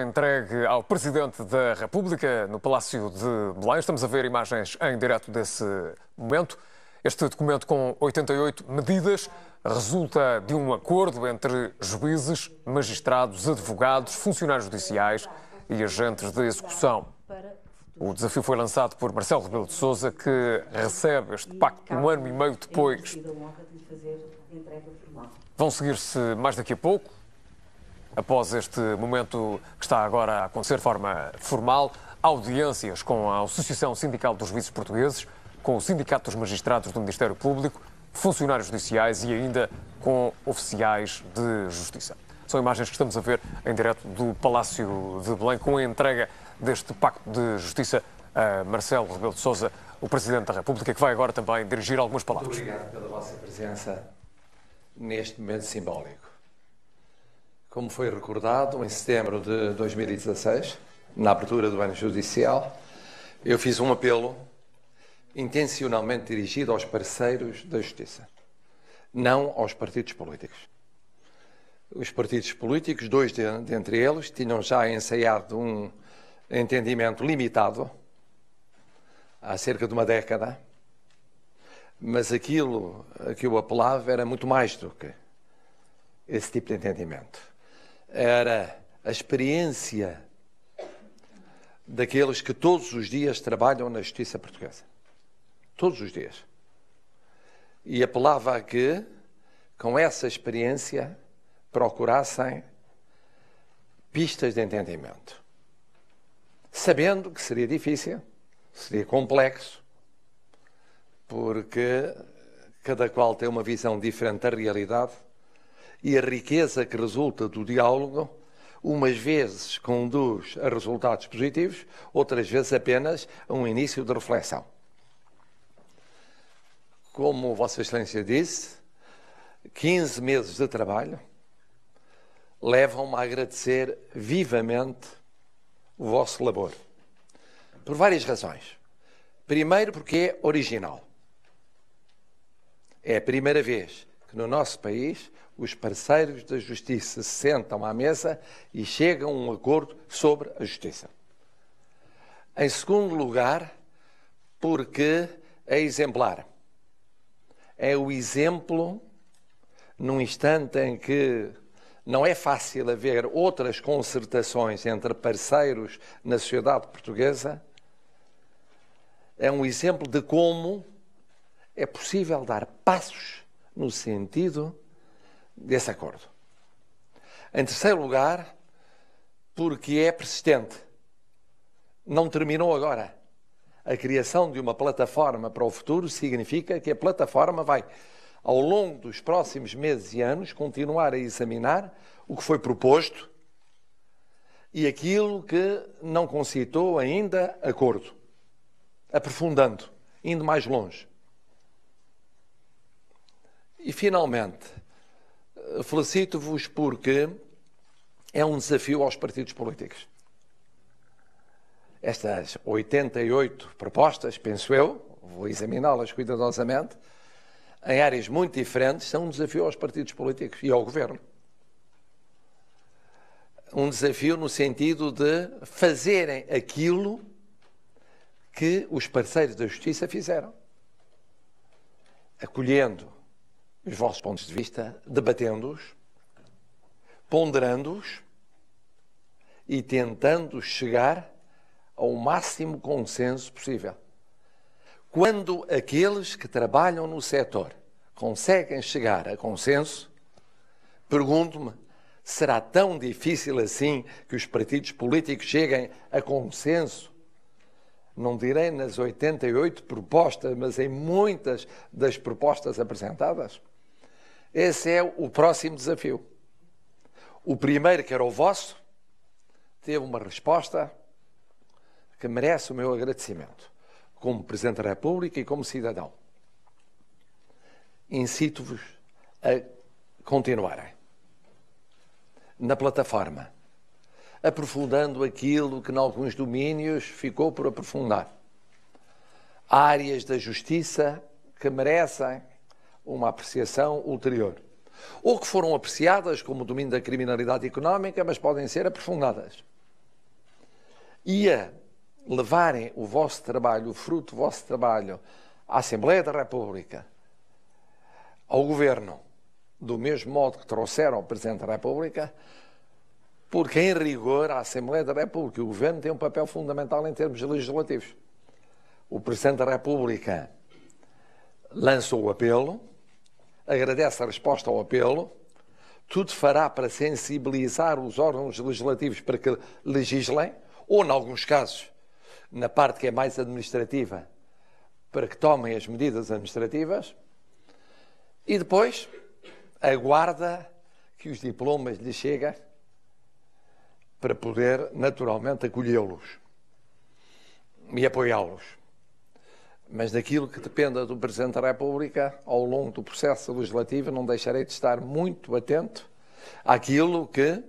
Entregue ao Presidente da República no Palácio de Belém. Estamos a ver imagens em direto desse momento. Este documento com 88 medidas resulta de um acordo entre juízes, magistrados, advogados, funcionários judiciais e agentes de execução. O desafio foi lançado por Marcelo Rebelo de Sousa, que recebe este pacto um ano e meio depois. Vão seguir-se mais daqui a pouco após este momento que está agora a acontecer de forma formal, audiências com a Associação Sindical dos Juízes Portugueses, com o Sindicato dos Magistrados do Ministério Público, funcionários judiciais e ainda com oficiais de justiça. São imagens que estamos a ver em direto do Palácio de Belém, com a entrega deste Pacto de Justiça a Marcelo Rebelo de Sousa, o Presidente da República, que vai agora também dirigir algumas palavras. Muito obrigado pela vossa presença neste momento simbólico. Como foi recordado, em setembro de 2016, na abertura do ano judicial, eu fiz um apelo intencionalmente dirigido aos parceiros da Justiça, não aos partidos políticos. Os partidos políticos, dois dentre eles, tinham já ensaiado um entendimento limitado há cerca de uma década, mas aquilo a que eu apelava era muito mais do que esse tipo de entendimento era a experiência daqueles que todos os dias trabalham na justiça portuguesa. Todos os dias. E apelava a que, com essa experiência, procurassem pistas de entendimento. Sabendo que seria difícil, seria complexo, porque cada qual tem uma visão diferente da realidade e a riqueza que resulta do diálogo, umas vezes conduz a resultados positivos, outras vezes apenas a um início de reflexão. Como Vossa Excelência disse, 15 meses de trabalho levam-me a agradecer vivamente o vosso labor. Por várias razões. Primeiro, porque é original. É a primeira vez que no nosso país os parceiros da justiça se sentam à mesa e chegam a um acordo sobre a justiça. Em segundo lugar, porque é exemplar. É o exemplo num instante em que não é fácil haver outras concertações entre parceiros na sociedade portuguesa, é um exemplo de como é possível dar passos no sentido desse acordo. Em terceiro lugar, porque é persistente. Não terminou agora. A criação de uma plataforma para o futuro significa que a plataforma vai, ao longo dos próximos meses e anos, continuar a examinar o que foi proposto e aquilo que não concitou ainda acordo, aprofundando, indo mais longe. E finalmente, felicito-vos porque é um desafio aos partidos políticos. Estas 88 propostas, penso eu, vou examiná-las cuidadosamente, em áreas muito diferentes, são um desafio aos partidos políticos e ao governo. Um desafio no sentido de fazerem aquilo que os parceiros da justiça fizeram, acolhendo os vossos pontos de vista, debatendo-os, ponderando-os e tentando chegar ao máximo consenso possível. Quando aqueles que trabalham no setor conseguem chegar a consenso, pergunto-me, será tão difícil assim que os partidos políticos cheguem a consenso? Não direi nas 88 propostas, mas em muitas das propostas apresentadas? Esse é o próximo desafio. O primeiro, que era o vosso, teve uma resposta que merece o meu agradecimento, como Presidente da República e como cidadão. Incito-vos a continuarem na plataforma, aprofundando aquilo que, em alguns domínios, ficou por aprofundar. Há áreas da justiça que merecem uma apreciação ulterior. Ou que foram apreciadas como domínio da criminalidade económica, mas podem ser aprofundadas. E a levarem o vosso trabalho, o fruto do vosso trabalho, à Assembleia da República, ao Governo, do mesmo modo que trouxeram o Presidente da República, porque, em rigor, a Assembleia da República e o Governo têm um papel fundamental em termos legislativos. O Presidente da República lança o apelo, agradece a resposta ao apelo, tudo fará para sensibilizar os órgãos legislativos para que legislem, ou, em alguns casos, na parte que é mais administrativa, para que tomem as medidas administrativas, e depois aguarda que os diplomas lhe cheguem para poder naturalmente acolhê-los e apoiá-los mas daquilo que dependa do Presidente da República, ao longo do processo legislativo, não deixarei de estar muito atento àquilo que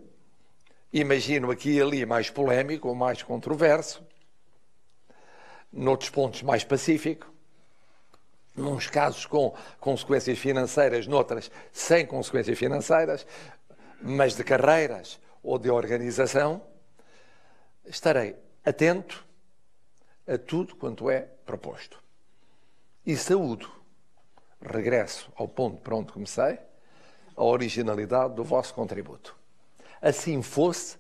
imagino aqui e ali mais polémico ou mais controverso, noutros pontos mais pacífico, nos casos com consequências financeiras, noutras sem consequências financeiras, mas de carreiras ou de organização, estarei atento a tudo quanto é proposto e saúdo. Regresso ao ponto para onde comecei, a originalidade do vosso contributo. Assim fosse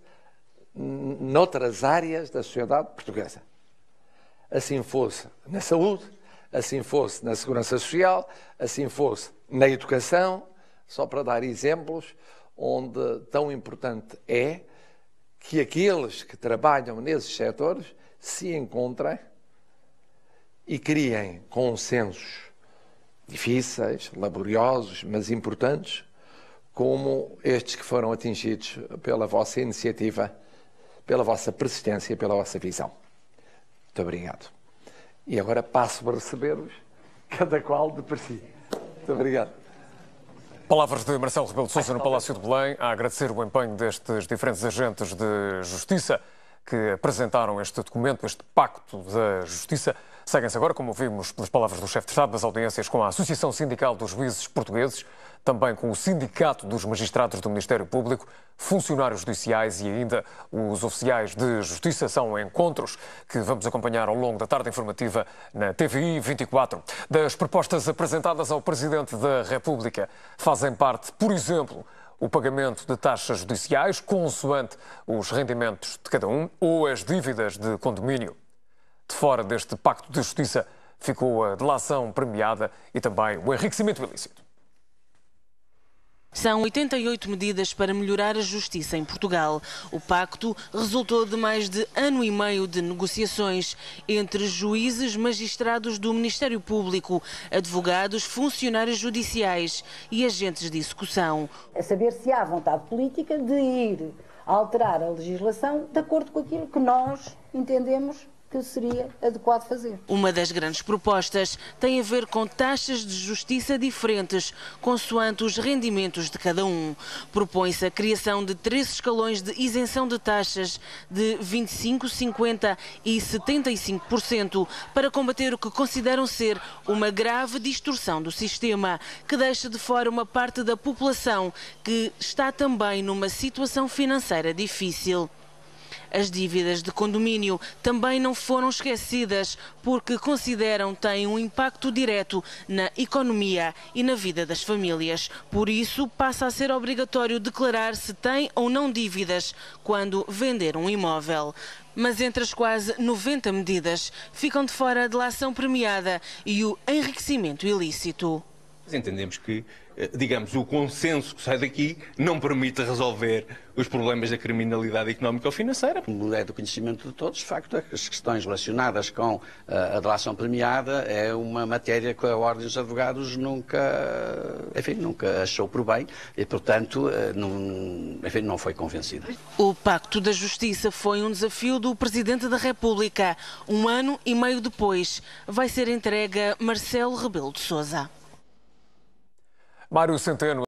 noutras áreas da sociedade portuguesa. Assim fosse na saúde, assim fosse na segurança social, assim fosse na educação, só para dar exemplos onde tão importante é que aqueles que trabalham nesses setores se encontrem e criem consensos difíceis, laboriosos, mas importantes, como estes que foram atingidos pela vossa iniciativa, pela vossa persistência, pela vossa visão. Muito obrigado. E agora passo a recebê-los, cada qual de por si. Muito obrigado. Palavras de Marcelo Rebelo de Sousa no Palácio de Belém, a agradecer o empenho destes diferentes agentes de justiça que apresentaram este documento, este Pacto da Justiça. Seguem-se agora, como vimos pelas palavras do chefe de Estado, das audiências com a Associação Sindical dos Juízes Portugueses, também com o Sindicato dos Magistrados do Ministério Público, funcionários judiciais e ainda os oficiais de justiça. São encontros que vamos acompanhar ao longo da tarde informativa na TVI 24. Das propostas apresentadas ao Presidente da República fazem parte, por exemplo, o pagamento de taxas judiciais consoante os rendimentos de cada um ou as dívidas de condomínio. De fora deste pacto de justiça ficou a delação premiada e também o enriquecimento ilícito. São 88 medidas para melhorar a justiça em Portugal. O pacto resultou de mais de ano e meio de negociações entre juízes, magistrados do Ministério Público, advogados, funcionários judiciais e agentes de execução. É saber se há vontade política de ir alterar a legislação de acordo com aquilo que nós entendemos que seria adequado fazer. Uma das grandes propostas tem a ver com taxas de justiça diferentes, consoante os rendimentos de cada um. Propõe-se a criação de três escalões de isenção de taxas de 25, 50 e 75% para combater o que consideram ser uma grave distorção do sistema, que deixa de fora uma parte da população que está também numa situação financeira difícil. As dívidas de condomínio também não foram esquecidas, porque consideram têm um impacto direto na economia e na vida das famílias. Por isso, passa a ser obrigatório declarar se tem ou não dívidas quando vender um imóvel. Mas entre as quase 90 medidas ficam de fora a delação premiada e o enriquecimento ilícito. Entendemos que eh, digamos, o consenso que sai daqui não permite resolver os problemas da criminalidade económica ou financeira. Como é do conhecimento de todos, de facto, as questões relacionadas com eh, a delação premiada é uma matéria que a Ordem dos Advogados nunca, enfim, nunca achou por bem e, portanto, eh, não, enfim, não foi convencida. O Pacto da Justiça foi um desafio do Presidente da República. Um ano e meio depois, vai ser entregue Marcelo Rebelo de Sousa. Mário Centeno.